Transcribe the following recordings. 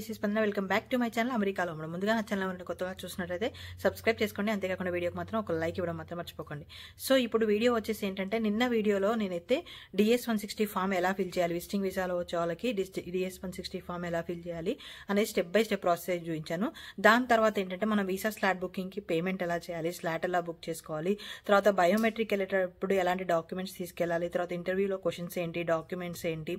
This is Spandana welcome back to my channel అమెరికాలో మనం ముందుగా నా ఛానల్ ఉన్న కొత్తగా చూసినట్లయితే సబ్స్క్రైబ్ చేసుకోండి అంతేకాకుండా వీడియోకి మాత్రం ఒక లైక్ ఇవ్వడం మాత్రం మర్చిపోకండి సో ఇప్పుడు వీడియో వచ్చేసి ఏంటంటే నిన్న వీడియోలో నేనైతే డిఎస్ వన్ సిక్స్టీ ఫామ్ ఎలా ఫిల్ చేయాలి విజిటింగ్ వీసాలో వచ్చే వాళ్ళకి డిఎస్ వన్ సిక్స్టీ ఫామ్ ఎలా ఫిల్ చేయాలి అనేది స్టెప్ బై స్టెప్ ప్రాసెస్ చూపించాను దాని తర్వాత ఏంటంటే మనం వీసా స్లాట్ బుకింగ్కి పేమెంట్ ఎలా చేయాలి స్లాట్ ఎలా బుక్ చేసుకోవాలి తర్వాత బయోమెట్రిక్ వెళ్ళేటప్పుడు ఎలాంటి డాక్యుమెంట్స్ తీసుకెళ్ళాలి తర్వాత ఇంటర్వ్యూలో క్వశ్చన్స్ ఏంటి డాక్యుమెంట్స్ ఏంటి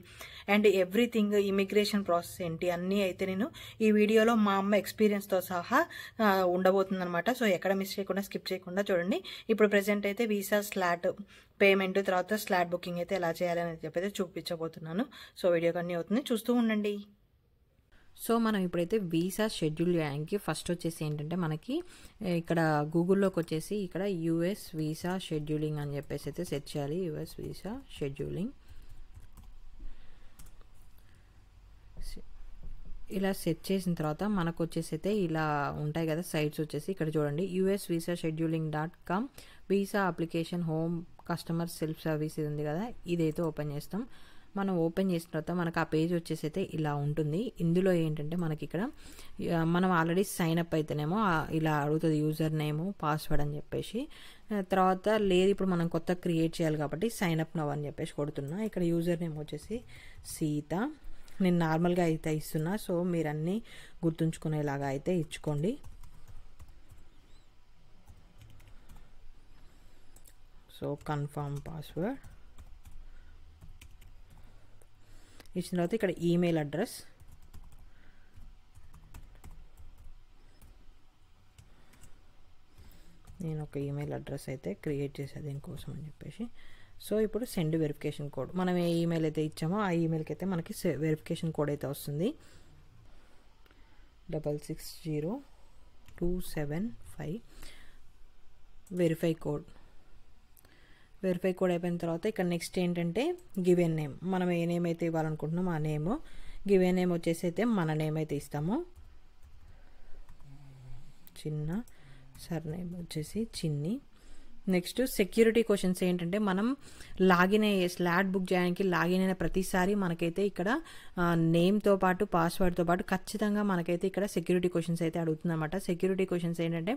అండ్ ఎవ్రీథింగ్ ఇమిగ్రేషన్ ప్రాసెస్ ఏంటి అన్నీ అయితే నేను ఈ వీడియోలో మా అమ్మ ఎక్స్పీరియన్స్తో సహా ఉండబోతుంది అనమాట సో ఎక్కడ మిస్ చేయకుండా స్కిప్ చేయకుండా చూడండి ఇప్పుడు ప్రజెంట్ అయితే వీసా స్లాట్ పేమెంట్ తర్వాత స్లాట్ బుకింగ్ అయితే ఎలా చేయాలని చెప్పి చూపించబోతున్నాను సో వీడియో కన్నీ అవుతుంది చూస్తూ ఉండండి సో మనం ఇప్పుడైతే వీసా షెడ్యూల్ చేయడానికి ఫస్ట్ వచ్చేసి ఏంటంటే మనకి ఇక్కడ గూగుల్లోకి వచ్చేసి ఇక్కడ యూఎస్ వీసా షెడ్యూలింగ్ అని చెప్పేసి అయితే సెర్చ్ చేయాలి యూఎస్ వీసా షెడ్యూలింగ్ ఇలా సెట్ చేసిన తర్వాత మనకు వచ్చేసైతే అయితే ఇలా ఉంటాయి కదా సైట్స్ వచ్చేసి ఇక్కడ చూడండి US visa scheduling dot com visa application home customer self service ఇది ఉంది కదా ఇదైతే ఓపెన్ చేస్తాం మనం ఓపెన్ చేసిన తర్వాత మనకు ఆ పేజ్ వచ్చేసి అయితే ఇలా ఉంటుంది ఇందులో ఏంటంటే మనకి ఇక్కడ మనం ఆల్రెడీ సైన్ అప్ అయితేనేమో ఇలా అడుగుతుంది యూజర్ నేమ్ పాస్వర్డ్ అని చెప్పేసి తర్వాత లేదు ఇప్పుడు మనం కొత్త క్రియేట్ చేయాలి కాబట్టి సైన్ అప్ నవ్ అని చెప్పేసి కొడుతున్నా ఇక్కడ యూజర్ నేమ్ వచ్చేసి సీత నేను నార్మల్గా అయితే ఇస్తున్నా సో మీరు అన్నీ గుర్తుంచుకునేలాగా అయితే ఇచ్చుకోండి సో కన్ఫర్మ్ పాస్వర్డ్ ఇచ్చిన తర్వాత ఇక్కడ ఈమెయిల్ అడ్రస్ నేను ఒక ఈమెయిల్ అడ్రస్ అయితే క్రియేట్ చేశాను దీనికోసం అని చెప్పేసి సో ఇప్పుడు సెండ్ వెరిఫికేషన్ కోడ్ మనం ఏ ఈమెయిల్ అయితే ఇచ్చామో ఆ ఈమెయిల్కి అయితే మనకి వెరిఫికేషన్ కోడ్ అయితే వస్తుంది double six zero two seven five verify code verify code అయిపోయిన తర్వాత ఇక్కడ నెక్స్ట్ ఏంటంటే గివెన్ నేమ్ మనం ఏ నేమ్ అయితే ఇవ్వాలనుకుంటున్నాం ఆ నేమ్ గివెన్ నేమ్ వచ్చేసి అయితే మన నేమ్ అయితే ఇస్తాము చిన్న సర్ నేమ్ వచ్చేసి చిన్ని నెక్స్ట్ సెక్యూరిటీ క్వశ్చన్స్ ఏంటంటే మనం లాగిన్ అయ్యే స్లాట్ బుక్ చేయడానికి లాగిన్ అయిన ప్రతిసారి మనకైతే ఇక్కడ నేమ్తో పాటు పాస్వర్డ్తో పాటు ఖచ్చితంగా మనకైతే ఇక్కడ సెక్యూరిటీ క్వశ్చన్స్ అయితే అడుగుతుందన్నమాట సెక్యూరిటీ క్వశ్చన్స్ ఏంటంటే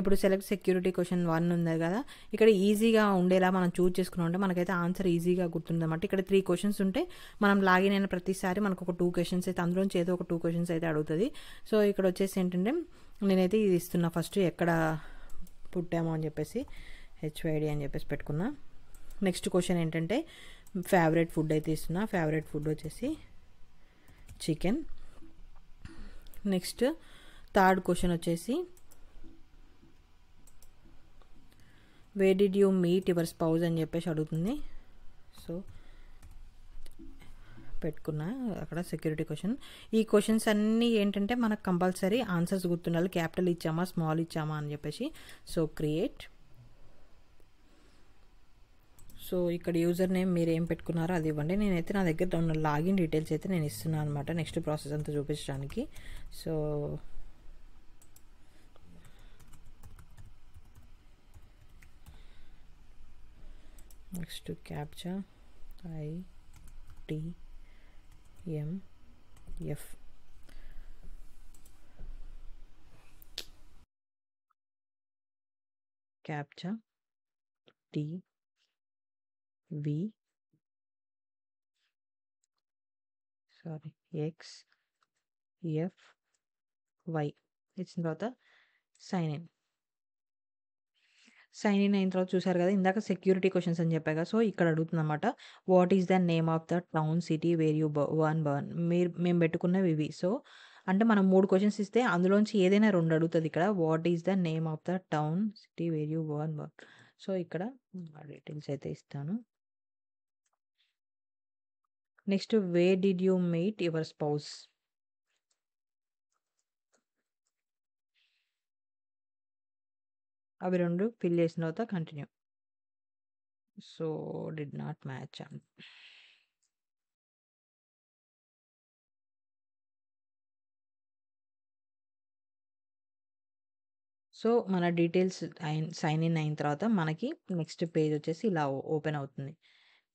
ఇప్పుడు సెలెక్ట్ సెక్యూరిటీ క్వశ్చన్ వన్ ఉంది కదా ఇక్కడ ఈజీగా ఉండేలా మనం చూజ్ చేసుకున్నాం అంటే మనకైతే ఆన్సర్ ఈజీగా గుర్తుందన్నమాట ఇక్కడ త్రీ క్వశ్చన్స్ ఉంటే మనం లాగిన్ అయిన ప్రతిసారి మనకు ఒక టూ క్వశ్చన్స్ అయితే అందులో ఏదో ఒక టూ క్వశ్చన్స్ అయితే అడుగుతుంది సో ఇక్కడ వచ్చేసి ఏంటంటే నేనైతే ఇది ఇస్తున్నా ఫస్ట్ ఎక్కడ పుట్టాము అని చెప్పేసి హెచ్వైడి అని చెప్పేసి పెట్టుకున్నా నెక్స్ట్ క్వశ్చన్ ఏంటంటే ఫేవరెట్ ఫుడ్ అయితే ఇస్తున్నా ఫేవరెట్ ఫుడ్ వచ్చేసి చికెన్ నెక్స్ట్ థర్డ్ క్వశ్చన్ వచ్చేసి way did you meet your spouse అని చెప్పేసి అడుగుతుంది సో పెట్టుకున్నా అక్కడ సెక్యూరిటీ క్వశ్చన్ ఈ క్వశ్చన్స్ అన్నీ ఏంటంటే మనకు కంపల్సరీ ఆన్సర్స్ గుర్తుండాలి క్యాపిటల్ ఇచ్చామా స్మాల్ ఇచ్చామా అని చెప్పేసి సో క్రియేట్ సో ఇక్కడ యూజర్ నేమ్ మీరు ఏం పెట్టుకున్నారో అది ఇవ్వండి నేనైతే నా దగ్గర ఉన్న లాగిన్ డీటెయిల్స్ అయితే నేను ఇస్తున్నాను అనమాట నెక్స్ట్ ప్రాసెస్ అంతా చూపించడానికి so next captcha I T M F captcha T V sorry X F Y ఇచ్చిన తర్వాత సైన్ ఇన్ సైన్ ఇన్ అయిన తర్వాత చూసారు కదా ఇందాక సెక్యూరిటీ క్వశ్చన్స్ అని చెప్పాక సో ఇక్కడ అడుగుతుందన్నమాట what is the name of the town city where you were born మీరు మేము పెట్టుకున్నవి ఇవి సో అంటే మనం మూడు క్వశ్చన్స్ ఇస్తే అందులోంచి ఏదైనా రెండు అడుగుతుంది ఇక్కడ what is the name of the town city where you were born so ఇక్కడ డీటెయిల్స్ అయితే ఇస్తాను next way did you meet your spouse అవి రెండు ఫిల్ చేసిన తర్వాత continue so did not match and so మన డీటెయిల్స్ సైన్ ఇన్ అయిన తర్వాత మనకి నెక్స్ట్ పేజ్ వచ్చేసి ఇలా ఓపెన్ అవుతుంది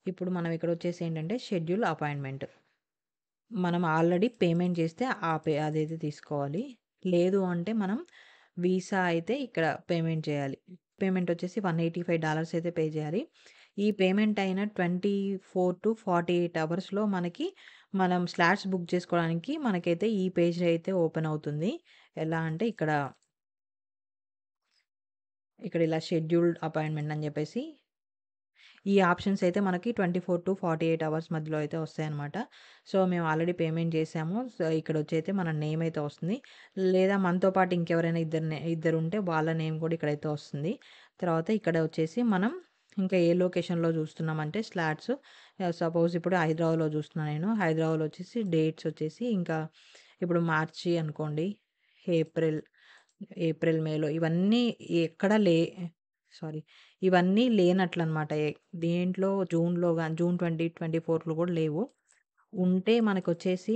ఇప్పుడు మనం ఇక్కడ వచ్చేసి ఏంటంటే షెడ్యూల్ అపాయింట్మెంట్ మనం ఆల్రెడీ పేమెంట్ చేస్తే ఆ పే అదైతే తీసుకోవాలి లేదు అంటే మనం వీసా అయితే ఇక్కడ పేమెంట్ చేయాలి పేమెంట్ వచ్చేసి వన్ ఎయిటీ ఫైవ్ డాలర్స్ అయితే పే చేయాలి ఈ పేమెంట్ అయిన twenty four to forty eight అవర్స్లో మనకి మనం స్లాట్స్ బుక్ చేసుకోవడానికి మనకైతే ఈ పేజ్ అయితే ఓపెన్ అవుతుంది ఎలా అంటే ఇక్కడ ఇక్కడ ఇలా షెడ్యూల్డ్ అపాయింట్మెంట్ అని చెప్పేసి ఈ ఆప్షన్స్ అయితే మనకి twenty four to forty eight hours మధ్యలో అయితే వస్తాయన్నమాట సో మేము ఆల్రెడీ పేమెంట్ చేసాము సో ఇక్కడ వచ్చి అయితే మన నేమ్ అయితే వస్తుంది లేదా మనతో పాటు ఇంకెవరైనా ఇద్దరు ఇద్దరు ఉంటే వాళ్ళ నేమ్ కూడా ఇక్కడైతే వస్తుంది తర్వాత ఇక్కడ వచ్చేసి మనం ఇంకా ఏ లొకేషన్లో చూస్తున్నామంటే స్లాట్స్ సపోజ్ ఇప్పుడు హైదరాబాద్లో చూస్తున్నాను నేను హైదరాబాద్లో వచ్చేసి డేట్స్ వచ్చేసి ఇంకా ఇప్పుడు మార్చి అనుకోండి ఏప్రిల్ ఏప్రిల్ మేలో ఇవన్నీ ఎక్కడ లే సారీ ఇవన్నీ లేనట్లనమాట దేంట్లో జూన్లో కానీ జూన్ ట్వంటీ ట్వంటీ ఫోర్లో కూడా లేవు ఉంటే మనకు వచ్చేసి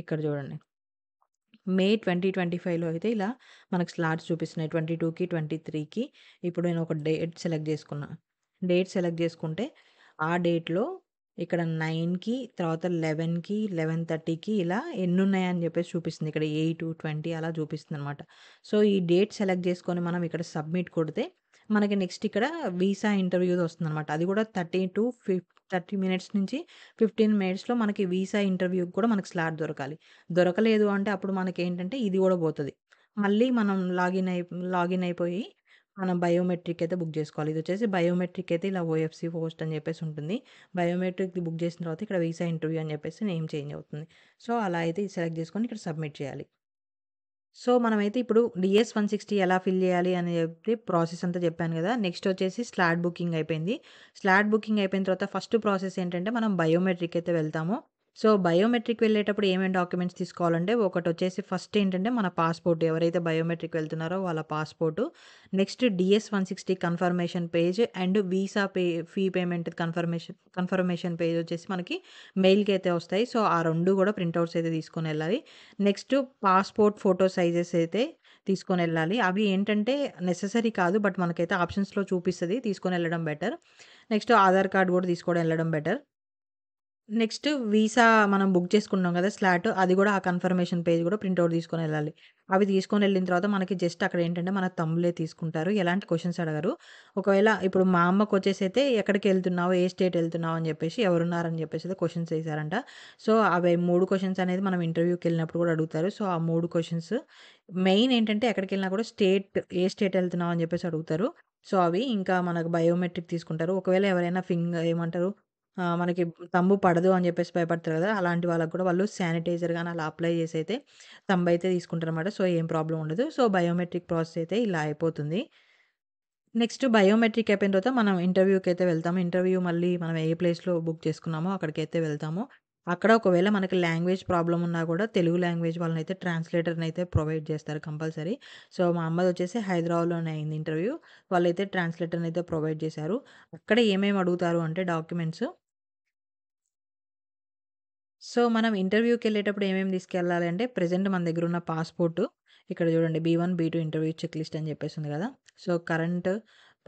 ఇక్కడ చూడండి మే ట్వంటీ ట్వంటీ ఫైవ్లో అయితే ఇలా మనకు స్లాట్స్ చూపిస్తున్నాయి ట్వంటీ టూకి ట్వంటీ త్రీకి ఇప్పుడు నేను ఒక డేట్ సెలెక్ట్ చేసుకున్నా డేట్ సెలెక్ట్ చేసుకుంటే ఆ డేట్లో ఇక్కడ నైన్కి తర్వాత లెవెన్కి లెవెన్ థర్టీకి ఇలా ఎన్ని ఉన్నాయని చెప్పేసి చూపిస్తుంది ఇక్కడ ఎయిట్ ట్వంటీ అలా చూపిస్తుంది అనమాట సో ఈ డేట్ సెలెక్ట్ చేసుకొని మనం ఇక్కడ సబ్మిట్ కొడితే మనకి నెక్స్ట్ ఇక్కడ వీసా ఇంటర్వ్యూ వస్తుంది అనమాట అది కూడా thirty two fif thirty minutes నుంచి ఫిఫ్టీన్ మినిట్స్లో మనకి వీసా ఇంటర్వ్యూ కూడా మనకి స్లాట్ దొరకాలి దొరకలేదు అంటే అప్పుడు మనకి ఏంటంటే ఇది కూడా పోతుంది మళ్ళీ మనం లాగిన్ అయి లాగిన్ అయిపోయి మనం బయోమెట్రిక్ అయితే బుక్ చేసుకోవాలి. ఇది వచ్చేసి బయోమెట్రిక్ అయితే ఇలా ఓఎఫ్‌సీ పోస్ట్ అని చెప్పేసి ఉంటుంది. బయోమెట్రిక్ బుక్ చేసిన తర్వాత ఇక్కడ వీసా ఇంటర్వ్యూ అని చెప్పేసి నేమ్ చేంజ్ అవుతుంది. సో, అలా అయితే సెలెక్ట్ చేసుకొని ఇక్కడ సబ్మిట్ చేయాలి. సో, మనమైతే ఇప్పుడు డిఎస్ వన్ సిక్స్టీ ఎలా ఫిల్ చేయాలి అని చెప్పి ప్రాసెస్ అంతా చెప్పాను కదా! నెక్స్ట్ వచ్చేసి స్లాట్ బుకింగ్ అయిపోయింది. స్లాట్ బుకింగ్ అయిపోయిన తర్వాత ఫస్ట్ ప్రాసెస్ ఏంటంటే మనం బయోమెట్రిక్ అయితే వెళ్తాము. సో బయోమెట్రిక్ వెళ్ళేటప్పుడు ఏమేమి డాక్యుమెంట్స్ తీసుకోవాలంటే ఒకటి వచ్చేసి ఫస్ట్ ఏంటంటే మన పాస్పోర్ట్ ఎవరైతే బయోమెట్రిక్ వెళ్తున్నారో వాళ్ళ passport next DS one sixty confirmation page and visa pay fee payment confirmation confirmation page వచ్చేసి మనకి మెయిల్కి అయితే వస్తాయి సో ఆ రెండు కూడా ప్రింట్అవుట్స్ అయితే తీసుకొని వెళ్ళాలి నెక్స్ట్ పాస్పోర్ట్ ఫోటో సైజెస్ అయితే తీసుకొని వెళ్ళాలి అవి ఏంటంటే నెససరీ కాదు బట్ మనకైతే ఆప్షన్స్లో చూపిస్తుంది తీసుకొని వెళ్ళడం బెటర్ నెక్స్ట్ ఆధార్ కార్డ్ కూడా తీసుకొని వెళ్ళడం బెటర్ నెక్స్ట్ వీసా మనం బుక్ చేసుకున్నాం కదా స్లాట్ అది కూడా ఆ కన్ఫర్మేషన్ పేజ్ కూడా ప్రింట్అవుట్ తీసుకొని వెళ్ళాలి అవి తీసుకొని వెళ్ళిన తర్వాత మనకి జస్ట్ అక్కడ ఏంటంటే మన తమ్ములే తీసుకుంటారు ఎలాంటి క్వశ్చన్స్ అడగరు ఒకవేళ ఇప్పుడు మా అమ్మకు వచ్చేసి అయితే ఎక్కడికి వెళ్తున్నావు ఏ స్టేట్ వెళ్తున్నావు అని చెప్పేసి ఎవరున్నారని చెప్పేసి అయితే క్వశ్చన్స్ వేశారంట సో అవి మూడు క్వశ్చన్స్ అనేది మనం ఇంటర్వ్యూకి వెళ్ళినప్పుడు కూడా అడుగుతారు సో ఆ మూడు క్వశ్చన్స్ మెయిన్ ఏంటంటే ఎక్కడికి వెళ్ళినా కూడా స్టేట్ ఏ స్టేట్ వెళ్తున్నావు అని చెప్పేసి అడుగుతారు సో అవి ఇంకా మనకు బయోమెట్రిక్ తీసుకుంటారు ఒకవేళ ఎవరైనా ఫింగర్ ఏమంటారు మనకి తంబు పడదు అని చెప్పేసి భయపడతారు కదా అలాంటి వాళ్ళకి కూడా వాళ్ళు శానిటైజర్ కానీ అలా అప్లై చేసి అయితే తీసుకుంటారు అనమాట సో, ఏం ప్రాబ్లం ఉండదు. సో, బయోమెట్రిక్ ప్రాసెస్ అయితే ఇలా అయిపోతుంది. నెక్స్ట్ బయోమెట్రిక్ అయిపోయిన తర్వాత మనం ఇంటర్వ్యూకి అయితే వెళ్తాము. ఇంటర్వ్యూ మళ్ళీ మనం ఏ ప్లేస్‌లో బుక్ చేసుకున్నామో అక్కడికైతే వెళ్తాము. అక్కడ ఒకవేళ మనకి లాంగ్వేజ్ ప్రాబ్లం ఉన్నా కూడా తెలుగు లాంగ్వేజ్ వాళ్ళనైతే అయితే ప్రొవైడ్ చేస్తారు కంపల్సరీ. సో, మా అమ్మది వచ్చేసి హైదరాబాద్‌లోనే అయింది ఇంటర్వ్యూ. వాళ్ళైతే అయితే ప్రొవైడ్ చేశారు అక్కడ ఏమేమి అడుగుతారు అంటే డాక్యుమెంట్స్ సో మనం ఇంటర్వ్యూకి వెళ్ళేటప్పుడు ఏమేమి తీసుకెళ్ళాలి అంటే ప్రజెంట్ మన దగ్గర ఉన్న పాస్పోర్టు ఇక్కడ చూడండి B one B two interview check list అని చెప్పేసి ఉంది కదా సో కరెంట్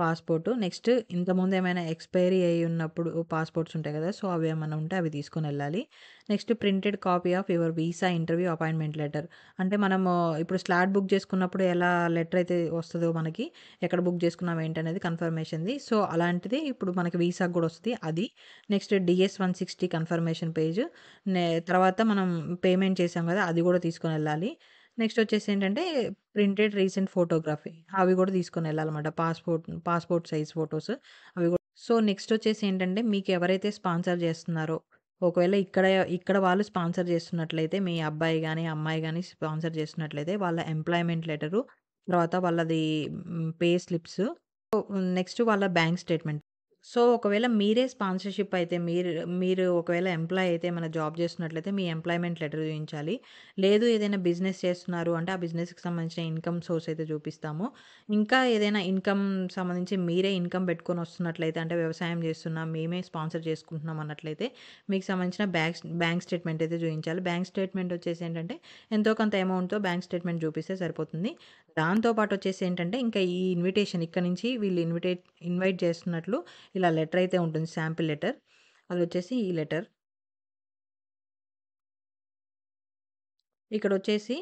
పాస్పోర్టు నెక్స్ట్ ఇంతకుముందు ఏమైనా ఎక్స్పైరీ అయి ఉన్నప్పుడు పాస్పోర్ట్స్ ఉంటాయి కదా సో అవి ఏమైనా ఉంటే అవి తీసుకొని వెళ్ళాలి next printed copy of your visa interview appointment letter అంటే మనము ఇప్పుడు స్లాట్ బుక్ చేసుకున్నప్పుడు ఎలా లెటర్ అయితే వస్తుందో మనకి ఎక్కడ బుక్ చేసుకున్నాం ఏంటనేది కన్ఫర్మేషన్ది సో అలాంటిది ఇప్పుడు మనకి వీసా కూడా వస్తుంది అది next DS one sixty confirmation page తర్వాత మనం పేమెంట్ చేసాం కదా అది కూడా తీసుకొని వెళ్ళాలి నెక్స్ట్ వచ్చేసి ఏంటంటే ప్రింటెడ్ రీసెంట్ ఫోటోగ్రఫీ అవి కూడా తీసుకొని వెళ్ళాలన్నమాట పాస్పోర్ట్ పాస్పోర్ట్ సైజ్ ఫొటోస్ అవి కూడా సో నెక్స్ట్ వచ్చేసి ఏంటంటే మీకు ఎవరైతే స్పాన్సర్ చేస్తున్నారో ఒకవేళ ఇక్కడ ఇక్కడ వాళ్ళు స్పాన్సర్ చేస్తున్నట్లయితే మీ అబ్బాయి కానీ అమ్మాయి కానీ స్పాన్సర్ చేస్తున్నట్లయితే వాళ్ళ ఎంప్లాయ్మెంట్ లెటరు తర్వాత వాళ్ళది పే స్లిప్స్ నెక్స్ట్ వాళ్ళ బ్యాంక్ స్టేట్మెంట్ సో ఒకవేళ మీరే స్పాన్సర్షిప్ అయితే మీరు మీరు ఒకవేళ ఎంప్లాయ్ అయితే మన జాబ్ చేస్తున్నట్లయితే మీ ఎంప్లాయ్మెంట్ లెటర్ చూపించాలి లేదు ఏదైనా బిజినెస్ చేస్తున్నారు అంటే ఆ బిజినెస్కి సంబంధించిన ఇన్కమ్ సోర్స్ అయితే చూపిస్తాము ఇంకా ఏదైనా ఇన్కమ్ సంబంధించి మీరే ఇన్కమ్ పెట్టుకొని వస్తున్నట్లయితే అంటే వ్యవసాయం చేస్తున్నాం మేమే స్పాన్సర్ చేసుకుంటున్నాం అన్నట్లయితే మీకు సంబంధించిన బ్యాంక్ బ్యాంక్ స్టేట్మెంట్ అయితే చూపించాలి బ్యాంక్ స్టేట్మెంట్ వచ్చేసి ఏంటంటే ఎంతో కొంత అమౌంట్తో బ్యాంక్ స్టేట్మెంట్ చూపిస్తే సరిపోతుంది దాంతోపాటు వచ్చేసి ఏంటంటే ఇంకా ఈ ఇన్విటేషన్ ఇక్కడ నుంచి వీళ్ళు ఇన్విటేట్ ఇన్వైట్ చేస్తున్నట్లు ఇలా లెటర్ అయితే ఉంటుంది శాంపిల్ లెటర్ అది వచ్చేసి ఈ లెటర్ ఇక్కడ వచ్చేసి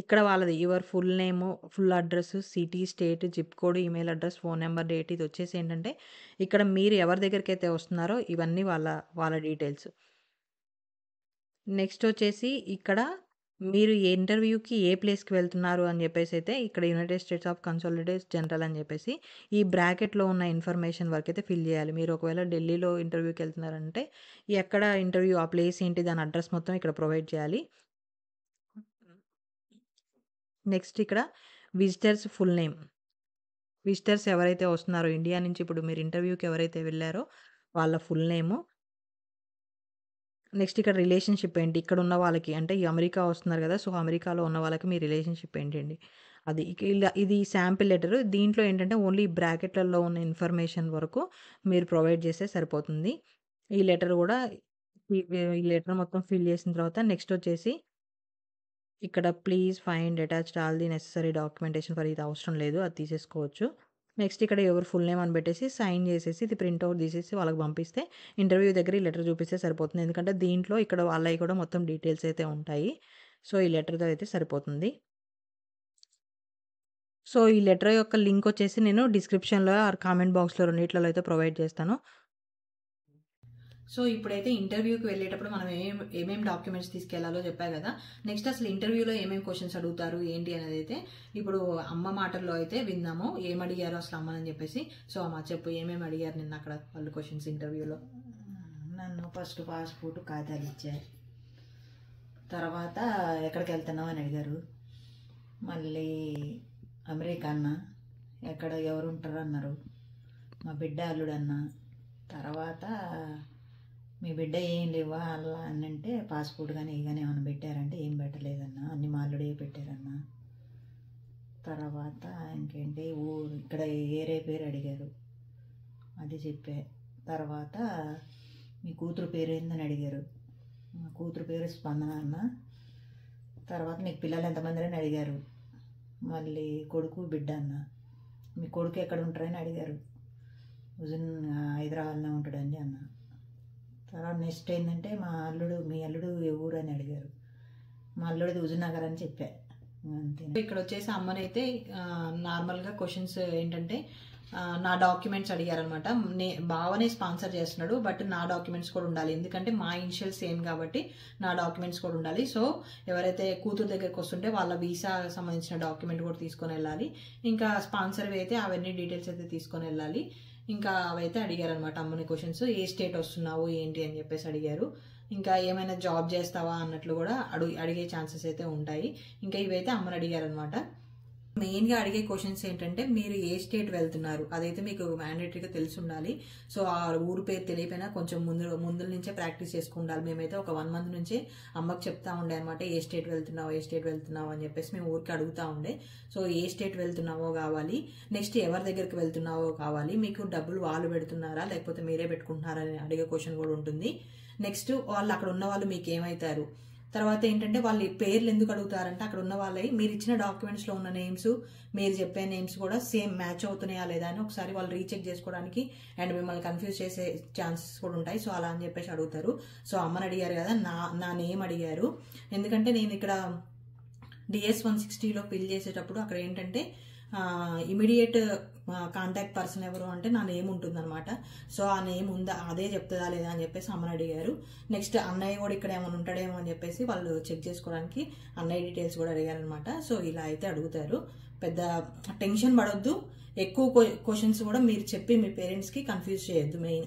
ఇక్కడ వాళ్ళది your full name full address city state zip code email address phone number date ఇది వచ్చేసి ఏంటంటే ఇక్కడ మీరు ఎవరి దగ్గరికి అయితే వస్తున్నారో ఇవన్నీ వాళ్ళ వాళ్ళ డీటెయిల్స్ నెక్స్ట్ వచ్చేసి ఇక్కడ మీరు ఏ ఇంటర్వ్యూకి ఏ ప్లేస్‌కి వెళ్తున్నారు అని చెప్పేసి అయితే ఇక్కడ United States of consolidates general అని చెప్పేసి ఈ బ్రాకెట్‌లో ఉన్న ఇన్ఫర్మేషన్ అయితే ఫిల్ చేయాలి మీరు ఒకవేళ ఢిల్లీలో ఇంటర్వ్యూకి వెళ్తున్నారంటే ఎక్కడ ఇంటర్వ్యూ, ఆ ప్లేస్ ఏంటి, దాని అడ్రస్ మొత్తం ఇక్కడ ప్రొవైడ్ చేయాలి నెక్స్ట్ ఇక్కడ విజిటర్స్ ఫుల్ నేమ్. విజిటర్స్ ఎవరైతే వస్తున్నారో ఇండియా నుంచి ఇప్పుడు మీరు ఇంటర్వ్యూకి ఎవరైతే వెళ్ళారో వాళ్ళ ఫుల్ నేము. నెక్స్ట్ ఇక్కడ రిలేషన్షిప్ ఏంటి ఇక్కడ ఉన్న వాళ్ళకి అంటే ఈ అమెరికా వస్తున్నారు కదా సో అమెరికాలో ఉన్న వాళ్ళకి మీ రిలేషన్షిప్ ఏంటండి అది ఇలా ఇది శాంపిల్ లెటర్ దీంట్లో ఏంటంటే ఓన్లీ బ్రాకెట్లలో ఉన్న ఇన్ఫర్మేషన్ వరకు మీరు ప్రొవైడ్ చేస్తే సరిపోతుంది ఈ లెటర్ కూడా ఈ లెటర్ మొత్తం ఫిల్ చేసిన తర్వాత నెక్స్ట్ వచ్చేసి ఇక్కడ please find attached all the necessary documentation for ఇది అవసరం లేదు అది తీసేసుకోవచ్చు నెక్స్ట్ ఇక్కడ ఎవరు ఫుల్ నేమ్ అని పెట్టేసి సైన్ చేసేసి ఇది ప్రింట్అవుట్ తీసేసి వాళ్ళకి పంపిస్తే ఇంటర్వ్యూ దగ్గర ఈ లెటర్ చూపిస్తే సరిపోతుంది ఎందుకంటే దీంట్లో ఇక్కడ వాళ్ళవి కూడా మొత్తం డీటెయిల్స్ అయితే ఉంటాయి సో ఈ లెటర్తో అయితే సరిపోతుంది సో ఈ లెటర్ యొక్క లింక్ వచ్చేసి నేను డిస్క్రిప్షన్లో ఆర్ కామెంట్ బాక్స్లో రెండిట్లలో అయితే ప్రొవైడ్ చేస్తాను సో ఇప్పుడైతే ఇంటర్వ్యూకి వెళ్ళేటప్పుడు మనం ఏం ఏమేమి డాక్యుమెంట్స్ తీసుకెళ్లాలో చెప్పాయి కదా నెక్స్ట్ అసలు ఇంటర్వ్యూలో ఏమేమి క్వశ్చన్స్ అడుగుతారు ఏంటి అనేది అయితే ఇప్పుడు అమ్మ మాటల్లో అయితే విన్నాము ఏం అడిగారు అసలు అమ్మని చెప్పేసి సో అమ్మ చెప్పు ఏమేమి అడిగారు నిన్న అక్కడ వాళ్ళు క్వశ్చన్స్ ఇంటర్వ్యూలో నన్ను ఫస్ట్ పాస్పోర్ట్ ఖాతాలు ఇచ్చారు తర్వాత ఎక్కడికి వెళ్తున్నావు అని అడిగారు మళ్ళీ అమెరికా అన్న ఎక్కడ ఎవరు ఉంటారు అన్నారు మా బిడ్డ అల్లుడు అన్న తర్వాత మీ బిడ్డ ఏం లేవా అలా అని అంటే పాస్పోర్ట్ కానీ కానీ ఏమైనా పెట్టారంటే ఏం పెట్టలేదన్నా అన్ని మాలుడే పెట్టారన్నా తర్వాత ఇంకేంటి ఊరు ఇక్కడ ఏరే పేరు అడిగారు అది చెప్పే తర్వాత మీ కూతురు పేరు ఏందని అడిగారు మా కూతురు పేరు స్పందన అన్న తర్వాత మీకు పిల్లలు ఎంతమంది అని అడిగారు మళ్ళీ కొడుకు బిడ్డ అన్న మీ కొడుకు ఎక్కడ ఉంటారని అడిగారు హుజన్ హైదరాబాద్లో ఉంటాడని అన్నా తర్వాత నెక్స్ట్ ఏంటంటే మా అల్లుడు మీ అల్లుడు ఏ ఊరు అని అడిగారు మా అల్లుడిది హుజునగర్ అని చెప్పా అంతే ఇక్కడ వచ్చేసి అమ్మనైతే నార్మల్గా క్వశ్చన్స్ ఏంటంటే నా డాక్యుమెంట్స్ అడిగారనమాట నే బావనే స్పాన్సర్ చేస్తున్నాడు బట్ నా డాక్యుమెంట్స్ కూడా ఉండాలి ఎందుకంటే మా ఇనిషియల్ సేమ్ కాబట్టి నా డాక్యుమెంట్స్ కూడా ఉండాలి సో ఎవరైతే కూతురు దగ్గరికి వస్తుంటే వాళ్ళ వీసా సంబంధించిన డాక్యుమెంట్ కూడా తీసుకొని వెళ్ళాలి ఇంకా స్పాన్సర్ అయితే అవన్నీ డీటెయిల్స్ అయితే తీసుకొని వెళ్ళాలి ఇంకా అవైతే అడిగారనమాట అమ్మని క్వశ్చన్స్ ఏ స్టేట్ వస్తున్నావు ఏంటి అని చెప్పేసి అడిగారు ఇంకా ఏమైనా జాబ్ చేస్తావా అన్నట్లు కూడా అడుగు అడిగే ఛాన్సెస్ అయితే ఉంటాయి ఇంకా ఇవైతే అమ్మని అడిగారనమాట మెయిన్గా అడిగే క్వశ్చన్స్ ఏంటంటే మీరు ఏ స్టేట్ వెళ్తున్నారు అదైతే మీకు మ్యాండేటరీగా తెలిసి ఉండాలి సో ఆ ఊరు పేరు తెలియపోయినా కొంచెం ముందు ముందుల నుంచే ప్రాక్టీస్ చేసుకుండాలి మేమైతే ఒక వన్ మంత్ నుంచే అమ్మకి చెప్తా ఉండే అనమాట ఏ స్టేట్ వెళ్తున్నావు ఏ స్టేట్ వెళ్తున్నావు అని చెప్పేసి మేము ఊరికి అడుగుతా ఉండే సో ఏ స్టేట్ వెళ్తున్నావో కావాలి నెక్స్ట్ ఎవరి దగ్గరికి వెళ్తున్నావో కావాలి మీకు డబ్బులు వాళ్ళు పెడుతున్నారా లేకపోతే మీరే పెట్టుకుంటున్నారా అని అడిగే క్వశ్చన్ కూడా ఉంటుంది నెక్స్ట్ వాళ్ళు అక్కడ ఉన్న వాళ్ళు మీకు ఏమవుతారు తర్వాత ఏంటంటే వాళ్ళ పేర్లు ఎందుకు అడుగుతారంటే అక్కడ ఉన్న వాళ్ళవి మీరు ఇచ్చిన డాక్యుమెంట్స్లో ఉన్న నేమ్స్ మీరు చెప్పే నేమ్స్ కూడా సేమ్ మ్యాచ్ అవుతున్నాయా లేదా అని ఒకసారి వాళ్ళు రీచెక్ చేసుకోవడానికి అండ్ మిమ్మల్ని కన్ఫ్యూజ్ చేసే ఛాన్సెస్ కూడా ఉంటాయి సో అలా అని చెప్పేసి అడుగుతారు సో అమ్మని అడిగారు కదా నా నా నేమ్ అడిగారు ఎందుకంటే నేను ఇక్కడ డిఎస్ వన్ సిక్స్టీలో ఫిల్ చేసేటప్పుడు అక్కడ ఏంటంటే ఇమీడియట్ కాంటాక్ట్ పర్సన్ ఎవరు అంటే నా నేమ్ అనమాట సో ఆ నేమ్ ఉందా అదే చెప్తుందా లేదా అని చెప్పేసి అమ్మని అడిగారు నెక్స్ట్ అన్నయ్య కూడా ఇక్కడ ఏమైనా ఉంటాడేమో అని చెప్పేసి వాళ్ళు చెక్ చేసుకోవడానికి అన్నయ్య డీటెయిల్స్ కూడా అడిగారు అనమాట సో ఇలా అయితే అడుగుతారు పెద్ద టెన్షన్ పడొద్దు ఎక్కువ క్వశ్చన్స్ కూడా మీరు చెప్పి మీ పేరెంట్స్కి కన్ఫ్యూజ్ చేయొద్దు మెయిన్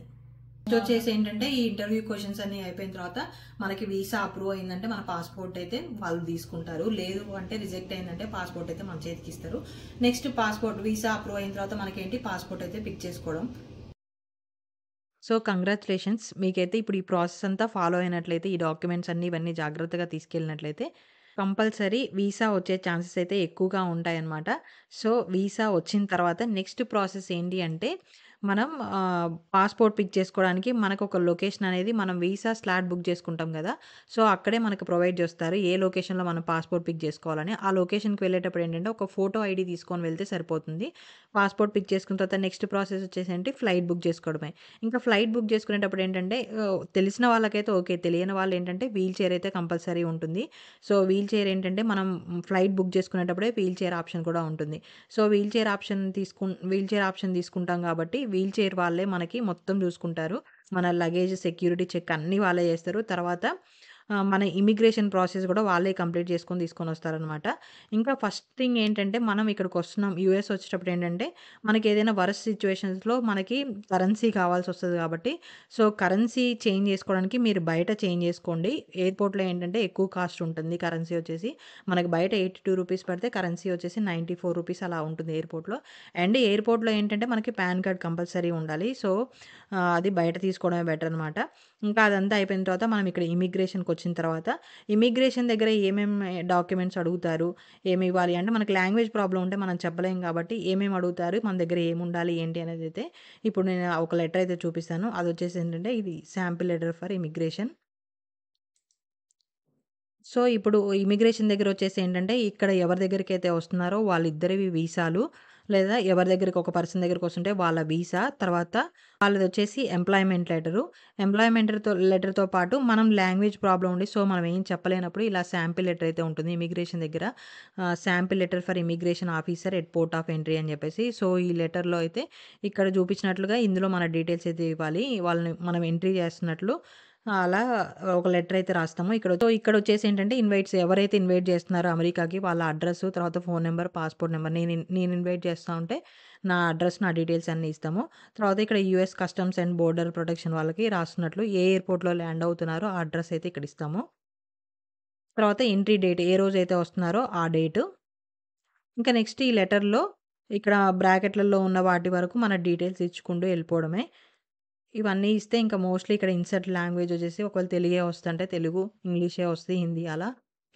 వచ్చేసి ఏంటంటే ఈ ఇంటర్వ్యూ క్వశ్చన్స్ అన్ని అయిపోయిన తర్వాత మనకి వీసా అప్రూవ్ అయిందంటే మన పాస్పోర్ట్ అయితే వాళ్ళు తీసుకుంటారు లేదు అంటే రిజెక్ట్ అయిందంటే పాస్పోర్ట్ అయితే మన చేతికి ఇస్తారు నెక్స్ట్ పాస్పోర్ట్ వీసా అప్రూవ్ అయిన తర్వాత మనకేంటి పాస్పోర్ట్ అయితే పిక్ చేసుకోవడం సో కంగ్రాచులేషన్స్ మీకైతే ఇప్పుడు ఈ ప్రాసెస్ అంతా ఫాలో అయినట్లయితే ఈ డాక్యుమెంట్స్ అన్ని ఇవన్నీ జాగ్రత్తగా తీసుకెళ్ళినట్లయితే కంపల్సరీ వీసా వచ్చే ఛాన్సెస్ అయితే ఎక్కువగా ఉంటాయన్నమాట సో వీసా వచ్చిన తర్వాత నెక్స్ట్ ప్రాసెస్ ఏంటి అంటే మనం పాస్పోర్ట్ పిక్ చేసుకోవడానికి మనకు ఒక లొకేషన్ అనేది మనం వీసా స్లాట్ బుక్ చేసుకుంటాం కదా సో అక్కడే మనకు ప్రొవైడ్ చేస్తారు ఏ లొకేషన్లో మనం పాస్పోర్ట్ పిక్ చేసుకోవాలని ఆ లొకేషన్కి వెళ్ళేటప్పుడు ఏంటంటే ఒక ఫోటో ఐడి తీసుకొని వెళ్తే సరిపోతుంది పాస్పోర్ట్ పిక్ చేసుకున్న తర్వాత నెక్స్ట్ ప్రాసెస్ వచ్చేసి ఏంటి ఫ్లైట్ బుక్ చేసుకోవడమే ఇంకా ఫ్లైట్ బుక్ చేసుకునేటప్పుడు ఏంటంటే తెలిసిన వాళ్ళకైతే ఓకే తెలియని వాళ్ళు ఏంటంటే వీల్ చైర్ అయితే కంపల్సరీ ఉంటుంది సో వీల్ చైర్ ఏంటంటే మనం ఫ్లైట్ బుక్ చేసుకునేటప్పుడే వీల్ చైర్ ఆప్షన్ కూడా ఉంటుంది సో వీల్ చైర్ ఆప్షన్ తీసుకు వీల్ చైర్ ఆప్షన్ తీసుకుంటాం కాబట్టి వీల్ చైర్ వాళ్ళే మనకి మొత్తం చూసుకుంటారు మన లగేజ్ సెక్యూరిటీ చెక్ అన్నీ వాళ్ళే చేస్తారు తర్వాత మన ఇమిగ్రేషన్ ప్రాసెస్ కూడా వాళ్ళే కంప్లీట్ చేసుకొని తీసుకొని వస్తారనమాట ఇంకా ఫస్ట్ థింగ్ ఏంటంటే మనం ఇక్కడికి వస్తున్నాం యూఎస్ వచ్చేటప్పుడు ఏంటంటే మనకి ఏదైనా వరస్ట్ సిచ్యువేషన్స్లో మనకి కరెన్సీ కావాల్సి వస్తుంది కాబట్టి సో కరెన్సీ చేంజ్ చేసుకోవడానికి మీరు బయట చేంజ్ చేసుకోండి ఎయిర్పోర్ట్లో ఏంటంటే ఎక్కువ కాస్ట్ ఉంటుంది కరెన్సీ వచ్చేసి మనకి బయట ఎయిటీ టూ రూపీస్ పడితే కరెన్సీ వచ్చేసి నైంటీ ఫోర్ రూపీస్ అలా ఉంటుంది ఎయిర్పోర్ట్లో అండ్ ఎయిర్పోర్ట్లో ఏంటంటే మనకి పాన్ కార్డ్ కంపల్సరీ ఉండాలి సో అది బయట తీసుకోవడమే బెటర్ అనమాట ఇంకా అదంతా అయిపోయిన తర్వాత మనం ఇక్కడ ఇమిగ్రేషన్కి వచ్చిన తర్వాత ఇమిగ్రేషన్ దగ్గర ఏమేమి డాక్యుమెంట్స్ అడుగుతారు ఏమి ఇవ్వాలి అంటే మనకి లాంగ్వేజ్ ప్రాబ్లం ఉంటే మనం చెప్పలేం కాబట్టి ఏమేమి అడుగుతారు మన దగ్గర ఏమి ఉండాలి ఏంటి అనేది అయితే ఇప్పుడు నేను ఒక లెటర్ అయితే చూపిస్తాను అది వచ్చేసి ఏంటంటే ఇది sample letter for immigration so ఇప్పుడు ఇమిగ్రేషన్ దగ్గర వచ్చేసి ఏంటంటే ఇక్కడ ఎవరి దగ్గరికి అయితే వస్తున్నారో వాళ్ళిద్దరివి వీసాలు లేదా ఎవరి దగ్గరికి ఒక పర్సన్ దగ్గరికి వస్తుంటే వాళ్ళ వీసా తర్వాత వాళ్ళది వచ్చేసి ఎంప్లాయ్మెంట్ లెటరు ఎంప్లాయ్మెంట్తో లెటర్తో పాటు మనం లాంగ్వేజ్ ప్రాబ్లం ఉండి సో మనం ఏం చెప్పలేనప్పుడు ఇలా శాంపిల్ లెటర్ అయితే ఉంటుంది ఇమిగ్రేషన్ దగ్గర sample letter for immigration officer at port of entry అని చెప్పేసి సో ఈ లెటర్లో అయితే ఇక్కడ చూపించినట్లుగా ఇందులో మన డీటెయిల్స్ అయితే ఇవ్వాలి వాళ్ళని మనం ఎంట్రీ చేస్తున్నట్లు అలా ఒక లెటర్ అయితే రాస్తాము ఇక్కడ ఇక్కడ వచ్చేసి ఏంటంటే ఇన్వైట్స్ ఎవరైతే ఇన్వైట్ చేస్తున్నారో అమెరికాకి వాళ్ళ అడ్రస్ తర్వాత ఫోన్ నెంబర్ పాస్పోర్ట్ నెంబర్ నేను నేను ఇన్వైట్ చేస్తూ ఉంటే నా అడ్రస్ నా డీటెయిల్స్ అన్నీ ఇస్తాము తర్వాత ఇక్కడ US customs and border protection వాళ్ళకి రాస్తున్నట్లు ఏ ఎయిర్పోర్ట్లో ల్యాండ్ అవుతున్నారో ఆ అడ్రస్ అయితే ఇక్కడ ఇస్తాము తర్వాత ఎంట్రీ డేట్ ఏ రోజు అయితే వస్తున్నారో ఆ డేటు ఇంకా నెక్స్ట్ ఈ లెటర్లో ఇక్కడ బ్రాకెట్లలో ఉన్న వాటి వరకు మన డీటెయిల్స్ ఇచ్చుకుంటూ వెళ్ళిపోవడమే ఇవన్నీ ఇస్తే ఇంకా మోస్ట్లీ ఇక్కడ ఇన్సర్ట్ లాంగ్వేజ్ వచ్చేసి ఒకవేళ తెలుగే వస్తుంటే తెలుగు ఇంగ్లీషే వస్తే హిందీ అలా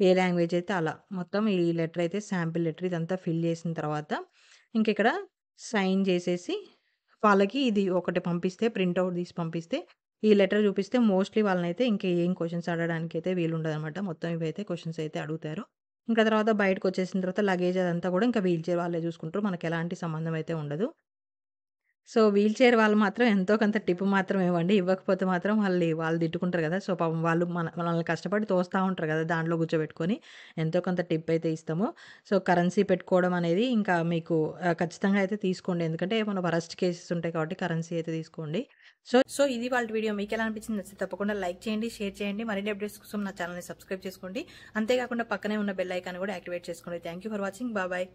ఏ లాంగ్వేజ్ అయితే అలా మొత్తం ఈ లెటర్ అయితే శాంపిల్ లెటర్ ఇదంతా ఫిల్ చేసిన తర్వాత ఇంక ఇక్కడ సైన్ చేసేసి వాళ్ళకి ఇది ఒకటి పంపిస్తే ప్రింట్అవుట్ తీసి పంపిస్తే ఈ లెటర్ చూపిస్తే మోస్ట్లీ వాళ్ళనైతే ఇంకా ఏం క్వశ్చన్స్ అడగడానికి అయితే వీలు ఉండదు అనమాట మొత్తం ఇవైతే క్వశ్చన్స్ అయితే అడుగుతారు ఇంకా తర్వాత బయటకు వచ్చేసిన తర్వాత లగేజ్ అదంతా కూడా ఇంకా వీల్ చైర్ వాళ్ళే చూసుకుంటారు మనకు ఎలాంటి సంబంధం అయితే ఉండదు సో వీల్ చైర్ వాళ్ళు మాత్రం ఎంతో కొంత టిప్ మాత్రం ఇవ్వండి ఇవ్వకపోతే మాత్రం వాళ్ళు వాళ్ళు తిట్టుకుంటారు కదా సో పాపం వాళ్ళు మన మనల్ని కష్టపడి తోస్తూ ఉంటారు కదా దాంట్లో కూర్చోబెట్టుకొని ఎంతో కొంత టిప్ అయితే ఇస్తాము సో కరెన్సీ పెట్టుకోవడం అనేది ఇంకా మీకు ఖచ్చితంగా అయితే తీసుకోండి ఎందుకంటే ఏమైనా వరస్ట్ కేసెస్ ఉంటాయి కాబట్టి కరెన్సీ అయితే తీసుకోండి సో సో ఇది వాళ్ళ వీడియో మీకు ఎలా అనిపించింది నచ్చితే తప్పకుండా లైక్ చేయండి షేర్ చేయండి మరిన్ని అప్డేట్స్ కోసం నా ఛానల్ని సబ్స్క్రైబ్ చేసుకోండి అంతేకాకుండా పక్కనే ఉన్న బెల్ ఐకాన్ కూడా యాక్టివేట్ చేసుకోండి థ్యాంక్ ఫర్ వాచింగ్ బాబాయ్